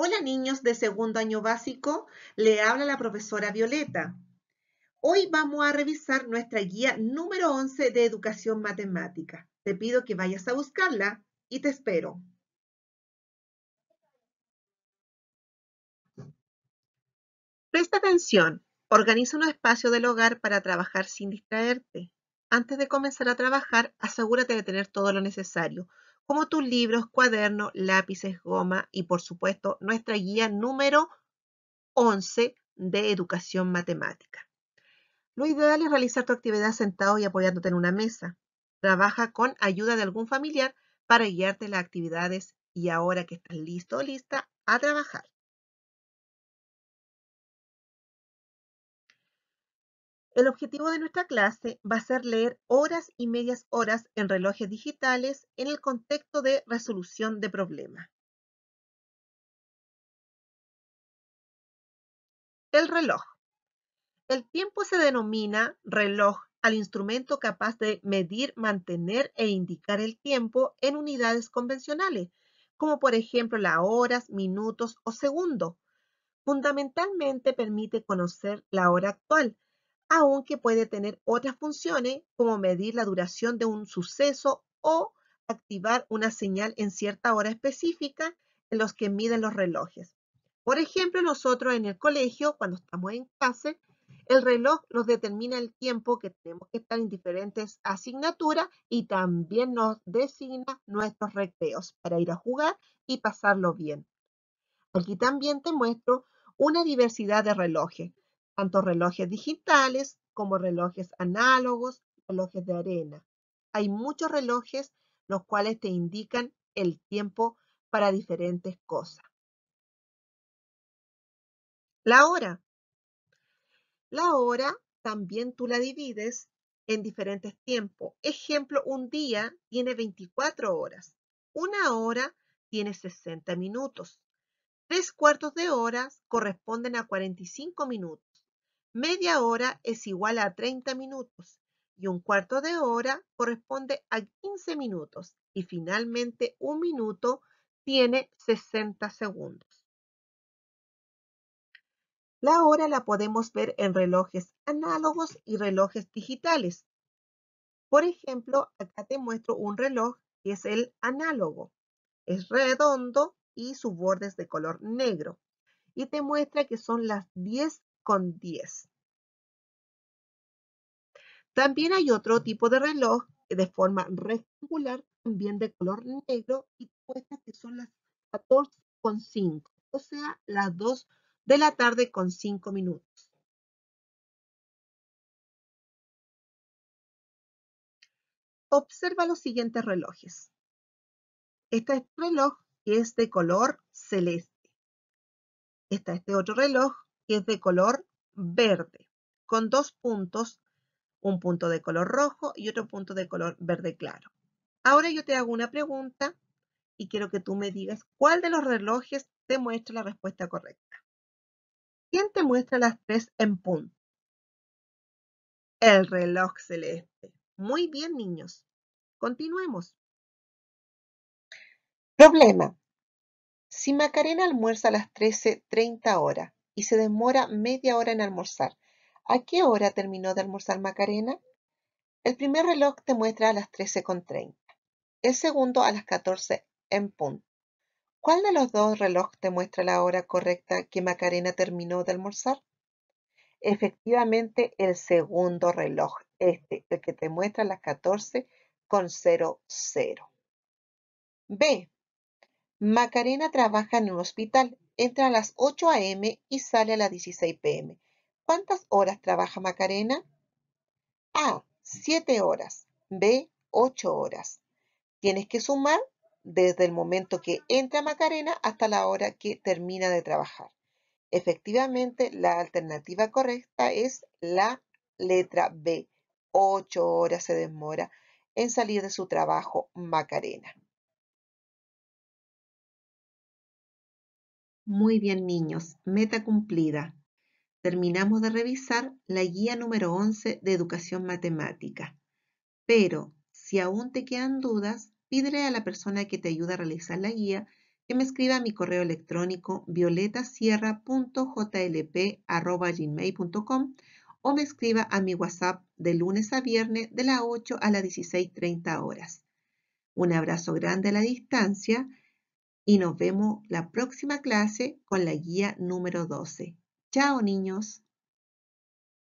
Hola niños de segundo año básico, le habla la profesora Violeta. Hoy vamos a revisar nuestra guía número 11 de educación matemática. Te pido que vayas a buscarla y te espero. Presta atención, organiza un espacio del hogar para trabajar sin distraerte. Antes de comenzar a trabajar, asegúrate de tener todo lo necesario, como tus libros, cuadernos, lápices, goma y por supuesto nuestra guía número 11 de educación matemática. Lo ideal es realizar tu actividad sentado y apoyándote en una mesa. Trabaja con ayuda de algún familiar para guiarte las actividades y ahora que estás listo o lista, a trabajar. El objetivo de nuestra clase va a ser leer horas y medias horas en relojes digitales en el contexto de resolución de problemas. El reloj. El tiempo se denomina reloj al instrumento capaz de medir, mantener e indicar el tiempo en unidades convencionales, como por ejemplo las horas, minutos o segundos. Fundamentalmente permite conocer la hora actual, aunque puede tener otras funciones como medir la duración de un suceso o activar una señal en cierta hora específica en los que miden los relojes. Por ejemplo, nosotros en el colegio, cuando estamos en clase, el reloj nos determina el tiempo que tenemos que estar en diferentes asignaturas y también nos designa nuestros recreos para ir a jugar y pasarlo bien. Aquí también te muestro una diversidad de relojes tanto relojes digitales como relojes análogos, relojes de arena. Hay muchos relojes los cuales te indican el tiempo para diferentes cosas. La hora. La hora también tú la divides en diferentes tiempos. Ejemplo, un día tiene 24 horas, una hora tiene 60 minutos, tres cuartos de horas corresponden a 45 minutos Media hora es igual a 30 minutos y un cuarto de hora corresponde a 15 minutos y finalmente un minuto tiene 60 segundos. La hora la podemos ver en relojes análogos y relojes digitales. Por ejemplo, acá te muestro un reloj que es el análogo. Es redondo y sus bordes de color negro. Y te muestra que son las 10 con 10. También hay otro tipo de reloj de forma rectangular, también de color negro y cuesta que son las 14 con 5, o sea, las 2 de la tarde con 5 minutos. Observa los siguientes relojes. Este es reloj que es de color celeste. Está este otro reloj que es de color verde, con dos puntos, un punto de color rojo y otro punto de color verde claro. Ahora yo te hago una pregunta y quiero que tú me digas cuál de los relojes te muestra la respuesta correcta. ¿Quién te muestra las tres en punto? El reloj celeste. Muy bien, niños. Continuemos. Problema. Si Macarena almuerza a las 13.30 horas, y se demora media hora en almorzar. ¿A qué hora terminó de almorzar Macarena? El primer reloj te muestra a las 13.30, el segundo a las 14 en punto. ¿Cuál de los dos relojes te muestra la hora correcta que Macarena terminó de almorzar? Efectivamente, el segundo reloj, este, el que te muestra a las 14.00. B. Macarena trabaja en un hospital entra a las 8 a.m. y sale a las 16 p.m. ¿Cuántas horas trabaja Macarena? A. 7 horas. B. 8 horas. Tienes que sumar desde el momento que entra Macarena hasta la hora que termina de trabajar. Efectivamente, la alternativa correcta es la letra B. 8 horas se demora en salir de su trabajo Macarena. Muy bien, niños, meta cumplida. Terminamos de revisar la guía número 11 de educación matemática. Pero si aún te quedan dudas, pídele a la persona que te ayuda a realizar la guía que me escriba a mi correo electrónico violetasierra.jlp.com o me escriba a mi WhatsApp de lunes a viernes de las 8 a las 16.30 horas. Un abrazo grande a la distancia y nos vemos la próxima clase con la guía número 12. Chao niños.